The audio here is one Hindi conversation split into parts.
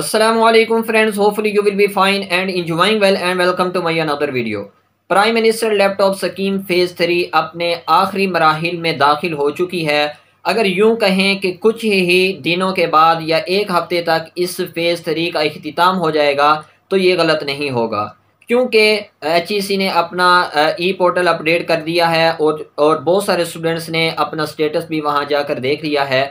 Assalamualaikum friends, hopefully you will be fine and enjoying well and welcome to my another video. Prime minister laptop scheme phase three अपने आखिरी मराहल में दाखिल हो चुकी है अगर यूं कहें कि कुछ ही दिनों के बाद या एक हफ्ते तक इस फेज़ थ्री का अख्ताम हो जाएगा तो ये गलत नहीं होगा क्योंकि एच e ने अपना ई पोर्टल अपडेट कर दिया है और और बहुत सारे स्टूडेंट्स ने अपना स्टेटस भी वहाँ जाकर देख लिया है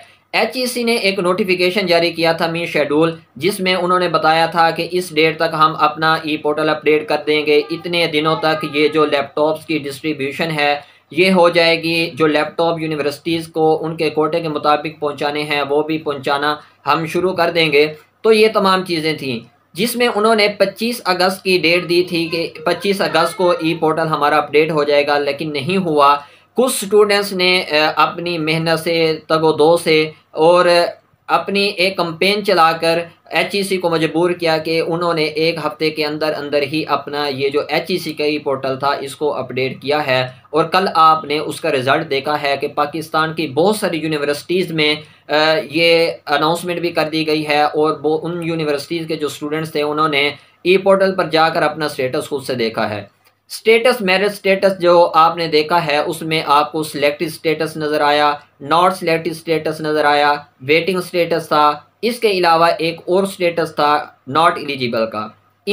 एच e ने एक नोटिफिकेशन जारी किया था मी शेड्यूल जिसमें उन्होंने बताया था कि इस डेट तक हम अपना ई पोर्टल अपडेट कर देंगे इतने दिनों तक ये जो लैपटॉप्स की डिस्ट्रीब्यूशन है ये हो जाएगी जो लैपटॉप यूनिवर्सिटीज़ को उनके कोटे के मुताबिक पहुंचाने हैं वो भी पहुंचाना हम शुरू कर देंगे तो ये तमाम चीज़ें थीं जिसमें उन्होंने 25 अगस्त की डेट दी थी कि 25 अगस्त को ई पोर्टल हमारा अपडेट हो जाएगा लेकिन नहीं हुआ कुछ स्टूडेंट्स ने अपनी मेहनत से दो से और अपनी एक कंपेन चलाकर एच e को मजबूर किया कि उन्होंने एक हफ्ते के अंदर अंदर ही अपना ये जो एच e का ही पोर्टल था इसको अपडेट किया है और कल आपने उसका रिज़ल्ट देखा है कि पाकिस्तान की बहुत सारी यूनिवर्सिटीज़ में ये अनाउंसमेंट भी कर दी गई है और वो उन यूनिवर्सिटीज़ के जो स्टूडेंट्स थे उन्होंने ई पोर्टल पर जाकर अपना स्टेटस खुद से देखा है स्टेटस मैरिज स्टेटस जो आपने देखा है उसमें आपको सिलेक्टिव स्टेटस नज़र आया नॉट सिलेक्टिव स्टेटस नज़र आया वेटिंग स्टेटस था इसके अलावा एक और स्टेटस था नॉट एलिजिबल का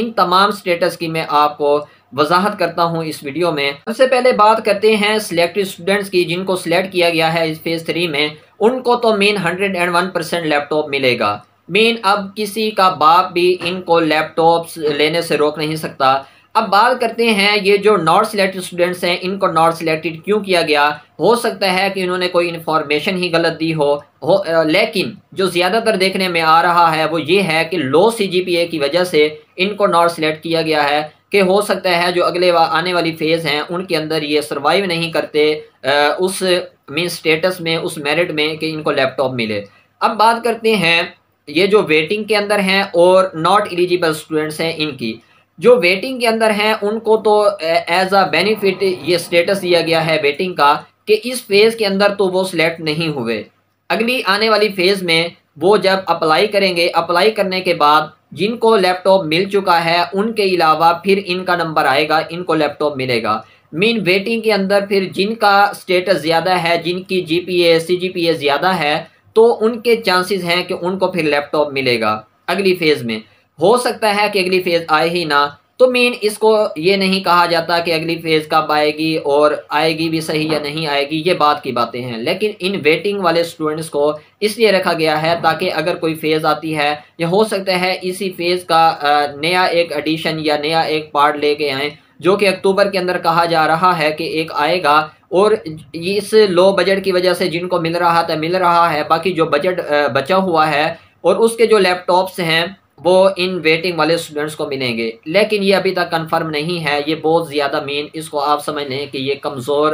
इन तमाम स्टेटस की मैं आपको वजाहत करता हूं इस वीडियो में सबसे पहले बात करते हैं सिलेक्टिव स्टूडेंट्स की जिनको सिलेक्ट किया गया है इस फेज़ थ्री में उनको तो मेन hundred and one percent laptop मिलेगा मेन अब किसी का बाप भी इनको लैपटॉप लेने से रोक नहीं सकता अब बात करते हैं ये जो नॉट सिलेक्टेड स्टूडेंट्स हैं इनको नॉट सिलेक्टेड क्यों किया गया हो सकता है कि इन्होंने कोई इन्फॉर्मेशन ही गलत दी हो, हो लेकिन जो ज़्यादातर देखने में आ रहा है वो ये है कि लो सीजीपीए की वजह से इनको नॉट सिलेक्ट किया गया है कि हो सकता है जो अगले वा, आने वाली फ़ेज़ हैं उनके अंदर ये सर्वाइव नहीं करते आ, उस मीन स्टेटस में उस मेरिट में कि इनको लैपटॉप मिले अब बात करते हैं ये जो वेटिंग के अंदर हैं और नॉट एलिजिबल स्टूडेंट्स हैं इनकी जो वेटिंग के अंदर हैं उनको तो एज अ बेनिफिट ये स्टेटस दिया गया है वेटिंग का कि इस फेज़ के अंदर तो वो सिलेक्ट नहीं हुए अगली आने वाली फ़ेज़ में वो जब अप्लाई करेंगे अप्लाई करने के बाद जिनको लैपटॉप मिल चुका है उनके अलावा फिर इनका नंबर आएगा इनको लैपटॉप मिलेगा मीन वेटिंग के अंदर फिर जिनका स्टेटस ज़्यादा है जिनकी जीपीए सीजीपीए ज़्यादा है तो उनके चांसेस हैं कि उनको फिर लैपटॉप मिलेगा अगली फेज़ में हो सकता है कि अगली फेज़ आए ही ना तो मेन इसको ये नहीं कहा जाता कि अगली फेज़ कब आएगी और आएगी भी सही या नहीं आएगी ये बात की बातें हैं लेकिन इन वेटिंग वाले स्टूडेंट्स को इसलिए रखा गया है ताकि अगर कोई फेज़ आती है या हो सकता है इसी फेज़ का नया एक एडिशन या नया एक पार्ट लेके आए जो कि अक्टूबर के अंदर कहा जा रहा है कि एक आएगा और इस लो बजट की वजह से जिनको मिल रहा था मिल रहा है बाकी जो बजट बचा हुआ है और उसके जो लैपटॉप्स हैं वो इन वेटिंग वाले स्टूडेंट्स को मिलेंगे लेकिन ये अभी तक कंफर्म नहीं है ये बहुत ज़्यादा मेन इसको आप समझ लें कि ये कमज़ोर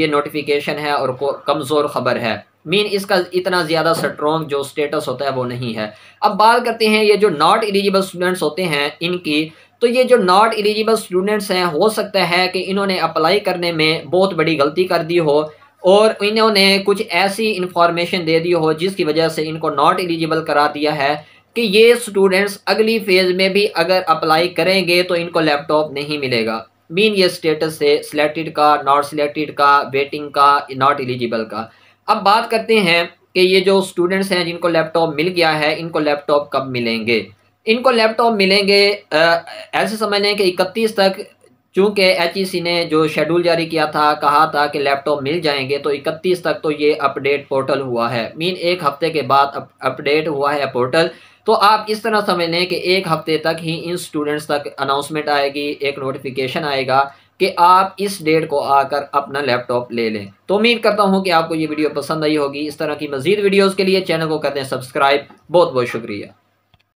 ये नोटिफिकेशन है और कमज़ोर ख़बर है मीन इसका इतना ज़्यादा स्ट्रॉन्ग जो स्टेटस होता है वो नहीं है अब बात करते हैं ये जो नॉट एलिजिबल स्टूडेंट्स होते हैं इनकी तो ये जो नॉट एलिजिबल स्टूडेंट्स हैं हो सकता है कि इन्होंने अप्लाई करने में बहुत बड़ी गलती कर दी हो और इन्होंने कुछ ऐसी इन्फॉर्मेशन दे दी हो जिसकी वजह से इनको नॉट एलिजिबल करा दिया है कि ये स्टूडेंट्स अगली फेज़ में भी अगर अप्लाई करेंगे तो इनको लैपटॉप नहीं मिलेगा मीन ये स्टेटस है सिलेक्टेड का नॉट सिलेक्टेड का वेटिंग का नॉट एलिजिबल का अब बात करते हैं कि ये जो स्टूडेंट्स हैं जिनको लैपटॉप मिल गया है इनको लैपटॉप कब मिलेंगे इनको लैपटॉप मिलेंगे आ, ऐसे समझ लें कि इकतीस तक चूँकि एच ने जो शेड्यूल जारी किया था कहा था कि लैपटॉप मिल जाएंगे तो 31 तक तो ये अपडेट पोर्टल हुआ है मीन एक हफ्ते के बाद अपडेट हुआ है पोर्टल तो आप इस तरह समझ लें कि एक हफ्ते तक ही इन स्टूडेंट्स तक अनाउंसमेंट आएगी एक नोटिफिकेशन आएगा कि आप इस डेट को आकर अपना लैपटॉप ले लें तो उम्मीद करता हूँ कि आपको ये वीडियो पसंद आई होगी इस तरह की मजीद वीडियोज़ के लिए चैनल को कर दें सब्सक्राइब बहुत बहुत शुक्रिया